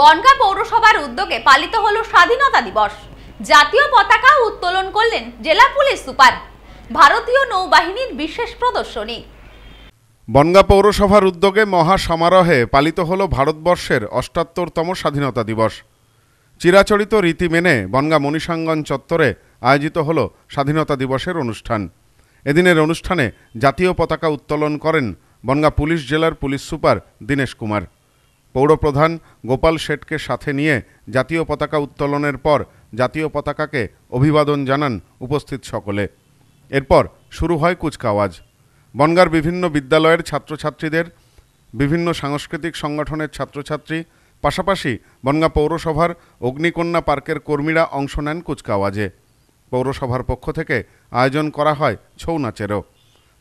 বনগাঁ পৌরসভার উদ্যোগে পালিত হল স্বাধীনতা দিবস জাতীয় পতাকা উত্তোলন করলেন জেলা পুলিশ সুপার ভারতীয় নৌবাহিনীর বিশেষ প্রদর্শনী বনগাঁ পৌরসভার উদ্যোগে মহা সমারোহে পালিত হল ভারতবর্ষের অষ্টাত্তরতম স্বাধীনতা দিবস চিরাচরিত রীতি মেনে বনগাঁ মণিসাঙ্গন চত্বরে আয়োজিত হল স্বাধীনতা দিবসের অনুষ্ঠান এদিনের অনুষ্ঠানে জাতীয় পতাকা উত্তোলন করেন বনগাঁ পুলিশ জেলার পুলিশ সুপার দীনেশ কুমার পৌরপ্রধান গোপাল শেঠকে সাথে নিয়ে জাতীয় পতাকা উত্তোলনের পর জাতীয় পতাকাকে অভিবাদন জানান উপস্থিত সকলে এরপর শুরু হয় কুচকাওয়াজ বনগার বিভিন্ন বিদ্যালয়ের ছাত্রছাত্রীদের বিভিন্ন সাংস্কৃতিক সংগঠনের ছাত্রছাত্রী পাশাপাশি বনগা পৌরসভার অগ্নিকন্যা পার্কের কর্মীরা অংশ নেন কুচকাওয়াজে পৌরসভার পক্ষ থেকে আয়োজন করা হয় ছৌ নাচেরও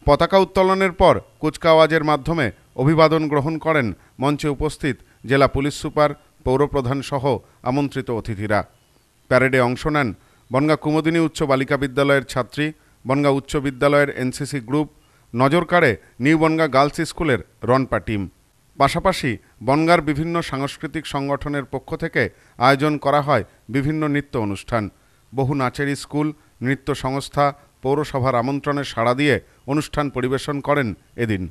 পতাকা উত্তোলনের পর কুচকাওয়াজের মাধ্যমে অভিবাদন গ্রহণ করেন মঞ্চে উপস্থিত জেলা পুলিশ সুপার পৌরপ্রধানসহ আমন্ত্রিত অতিথিরা প্যারেডে অংশ নেন বনগা কুমদিনী উচ্চ বালিকা বিদ্যালয়ের ছাত্রী বনগা উচ্চ বিদ্যালয়ের এনসিসি গ্রুপ নজর কাড়ে নিউ বনগা গার্লস স্কুলের রনপা টিম পাশাপাশি বনগার বিভিন্ন সাংস্কৃতিক সংগঠনের পক্ষ থেকে আয়োজন করা হয় বিভিন্ন নৃত্য অনুষ্ঠান বহু নাচের স্কুল নৃত্য সংস্থা পৌরসভার আমন্ত্রণে সাড়া দিয়ে অনুষ্ঠান পরিবেশন করেন এদিন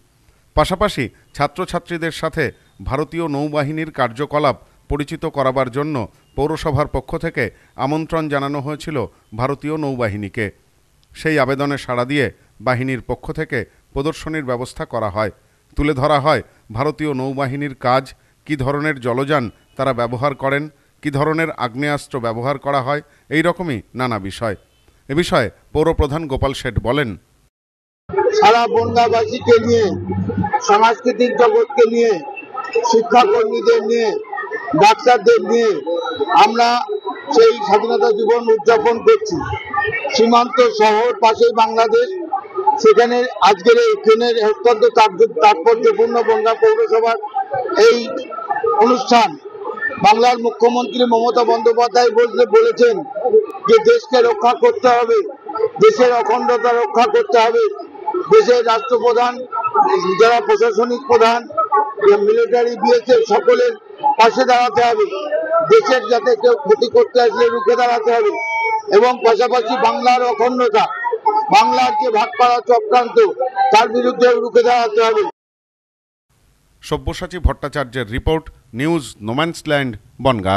পাশাপাশি ছাত্রছাত্রীদের সাথে ভারতীয় নৌবাহিনীর কার্যকলাপ পরিচিত করাবার জন্য পৌরসভার পক্ষ থেকে আমন্ত্রণ জানানো হয়েছিল ভারতীয় নৌবাহিনীকে সেই আবেদনে সাড়া দিয়ে বাহিনীর পক্ষ থেকে প্রদর্শনীর ব্যবস্থা করা হয় তুলে ধরা হয় ভারতীয় নৌবাহিনীর কাজ কি ধরনের জলযান তারা ব্যবহার করেন কি ধরনের আগ্নেয়াস্ত্র ব্যবহার করা হয় এই রকমই নানা বিষয় এ বিষয়ে পৌরপ্রধান গোপাল শেঠ বলেন সারা বন্দাবাসীকে নিয়ে সাংস্কৃতিক জগৎকে নিয়ে শিক্ষাকর্মীদের নিয়ে ডাক্তারদের নিয়ে আমরা সেই স্বাধীনতা জীবন উদযাপন করছি সীমান্ত শহর পাশেই বাংলাদেশ সেখানে আজকের এই ট্রেনের অত্যন্ত তাৎপর্যপূর্ণ বঙ্গা পৌরসভার এই অনুষ্ঠান বাংলার মুখ্যমন্ত্রী মমতা বন্দ্যোপাধ্যায় বলতে বলেছেন যে দেশকে রক্ষা করতে হবে দেশের অখণ্ডতা রক্ষা করতে হবে দেশের রাষ্ট্রপ্রধান যারা প্রশাসনিক প্রধান যে মিলিটারি দিয়েছে সকলের পাশে দাঁড়াতে হবে দেশের যাতে কেউ ক্ষতি করতে আসলে রুখে দাঁড়াতে হবে এবং পাশাপাশি বাংলার অখণ্ডতা বাংলার যে ভাগপাড়া চক্রান্ত তার বিরুদ্ধে রুখে দাঁড়াতে হবে সব্যসাচী ভট্টাচার্যের রিপোর্ট নিউজ নোম্যান্সল্যান্ড বনগা